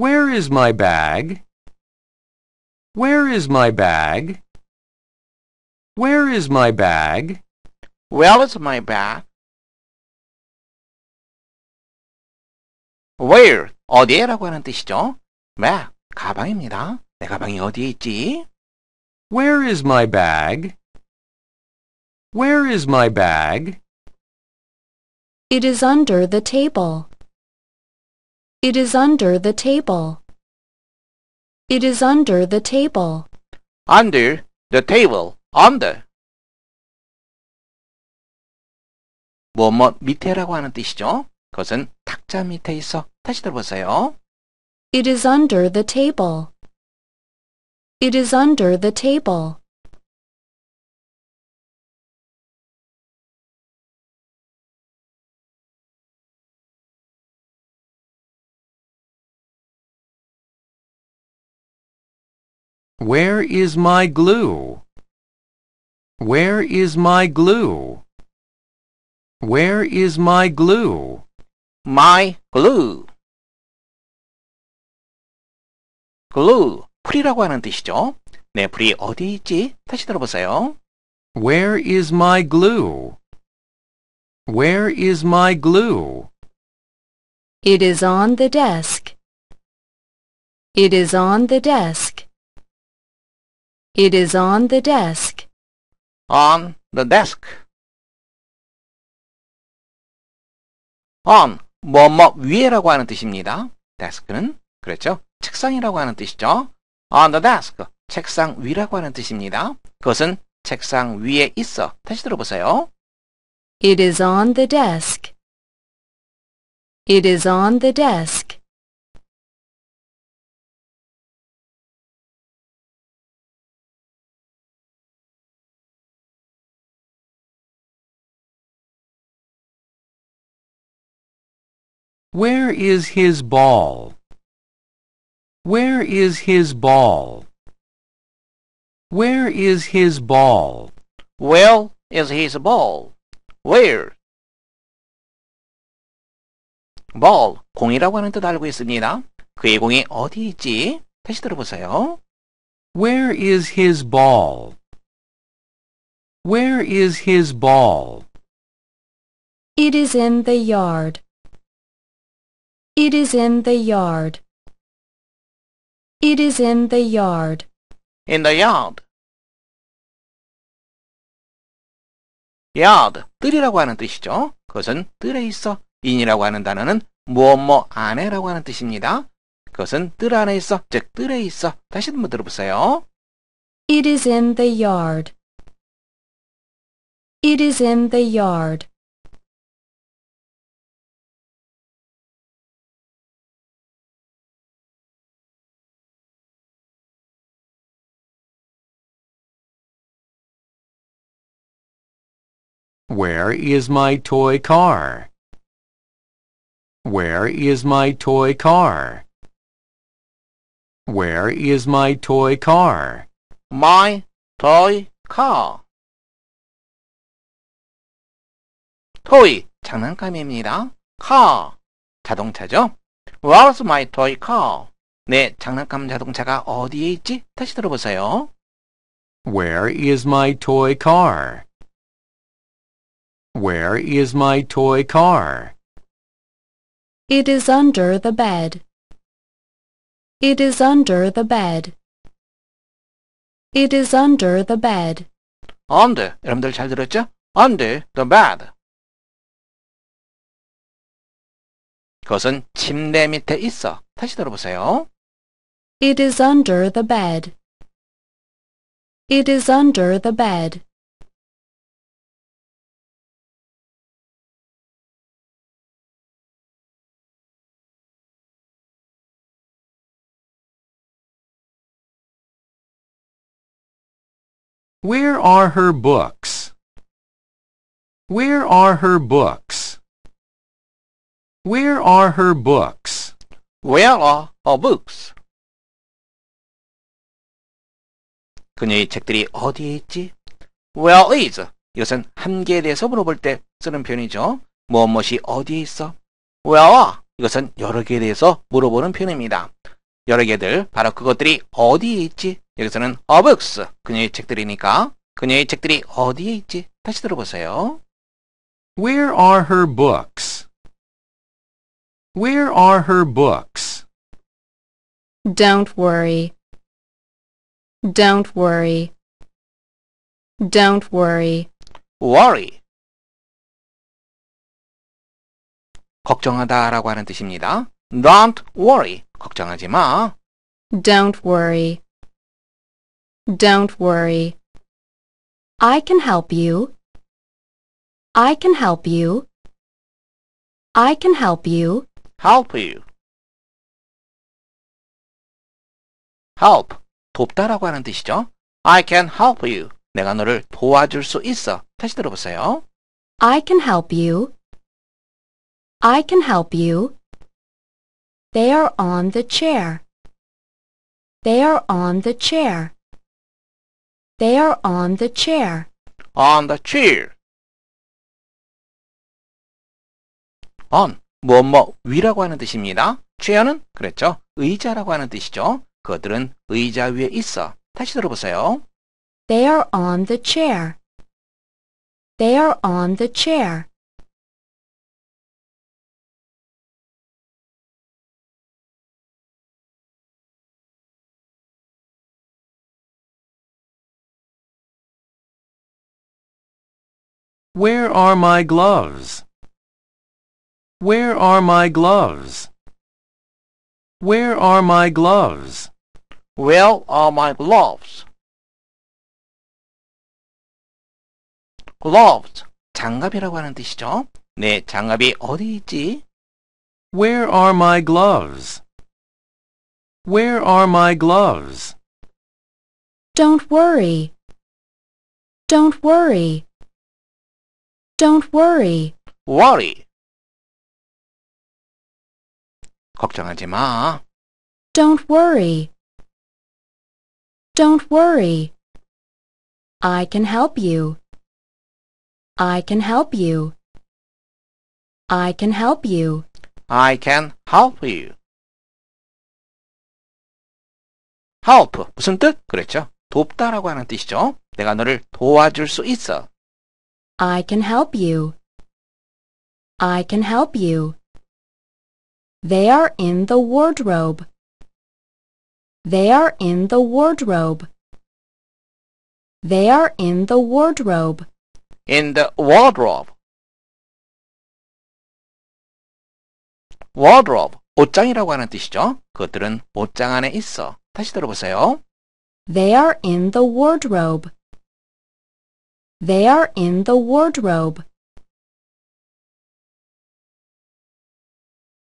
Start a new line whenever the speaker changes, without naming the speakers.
Where is my bag? Where is my bag? Where is my bag? Where is my bag? Where
어디에라고 하는 뜻이죠. bag 가방입니다. 내 가방이 어디에 있지? Where is my bag? Where is my bag?
It is under the table. It is under the table. It is under the table. Under the table. Under.
뭐뭐 밑에라고 하는 뜻이죠. 그것은 탁자 밑에 있어. 다시 들어보세요.
It is under the table. It is under the table. Where is my glue? Where is my glue? Where is my glue? My glue. glue, 풀이라고 하는 뜻이죠. 네, 풀이
어디 있지? 다시 들어보세요. Where is my glue? Where is my glue?
It is on the desk. It is on the desk. It is on the desk. On the desk.
on 뭐뭐 위에라고 하는 뜻입니다. desk는 그렇죠? 책상이라고 하는 뜻이죠. on the desk 책상 위라고 하는 뜻입니다. 그것은 책상 위에 있어. 다시 들어보세요.
It is on the desk. It is on the desk. Where is his ball? Where is his ball? Where is his ball? Well, is his ball?
Where? ball, 공이라고 하는 뜻 알고 있습니다. 그의 공이 어디 있지? 다시 들어보세요. Where is his ball? Where is his ball?
It is in the yard. It is in the yard. It is in the yard. In the yard. yard, 뜰이라고
하는 뜻이죠. 그것은 뜰에 있어. in이라고 하는 단어는 무 뭐뭐 안에라고 하는 뜻입니다. 그것은 뜰 안에 있어, 즉 뜰에 있어. 다시 한번 들어보세요.
It is in the yard. It is in the yard. Where is my toy car? Where is my toy car? Where is my toy car? My toy car.
Toy 장난감입니다. car 자동차죠. Where's my toy car? 내 장난감 자동차가 어디에 있지? 다시 들어보세요.
Where is my toy car? Where is my toy car? It is under the bed. It is under the bed. It is under the bed. Under. 여러분들 잘 들었죠? Under the bed. 그것은 침대 밑에 있어. 다시 들어보세요. It is under the bed. It is under the bed. Where are her books? Where are her books? Where are her books?
Where are her books? 그녀의 책들이 어디에 있지? Where is? 이것은 한개에 대해서 물어볼 때 쓰는 표현이죠. 무엇무엇이 어디에 있어? Where are? 이것은 여러 개에 대해서 물어보는 표현입니다. 여러 개들, 바로 그것들이 어디에 있지? 여기서는 a books, 그녀의 책들이니까 그녀의 책들이 어디에 있지? 다시 들어보세요. Where are her books? Where are her books?
Don't worry. Don't worry. Don't worry. worry. 걱정하다라고 하는 뜻입니다. Don't worry. 걱정하지 마. Don't worry. Don't worry. I can help you. I can help you. I can help you. Help you. Help. 돕다라고 하는 뜻이죠.
I can help you. 내가 너를 도와줄 수 있어. 다시 들어보세요.
I can help you. I can help you. They are on the chair. They are on the chair. They are on the chair. On the chair.
On 뭐뭐 위라고 하는 뜻입니다. chair는 그랬죠. 의자라고 하는 뜻이죠. 그들은 의자 위에 있어. 다시 들어보세요.
They are on the chair. They are on the chair. Where are my gloves? Where are my gloves? Where are my gloves? Where are my gloves? gloves 장갑이라고 하는
뜻이죠. 네, 장갑이 어디 있지? Where are my gloves? Where are my gloves? Don't
worry. Don't worry. Don't worry. worry. 걱정하지 마. Don't worry. Don't worry. I can help you. I can help you. I can help you. I can help you. help 무슨 뜻? 그렇죠. 돕다라고
하는 뜻이죠. 내가 너를 도와줄 수 있어.
I can help you. I can help you. They are in the wardrobe. They are in the wardrobe. They are in the wardrobe. In the wardrobe. wardrobe, 옷장이라고 하는
뜻이죠. 그들은 옷장 안에 있어. 다시 들어보세요.
They are in the wardrobe. They are in the wardrobe.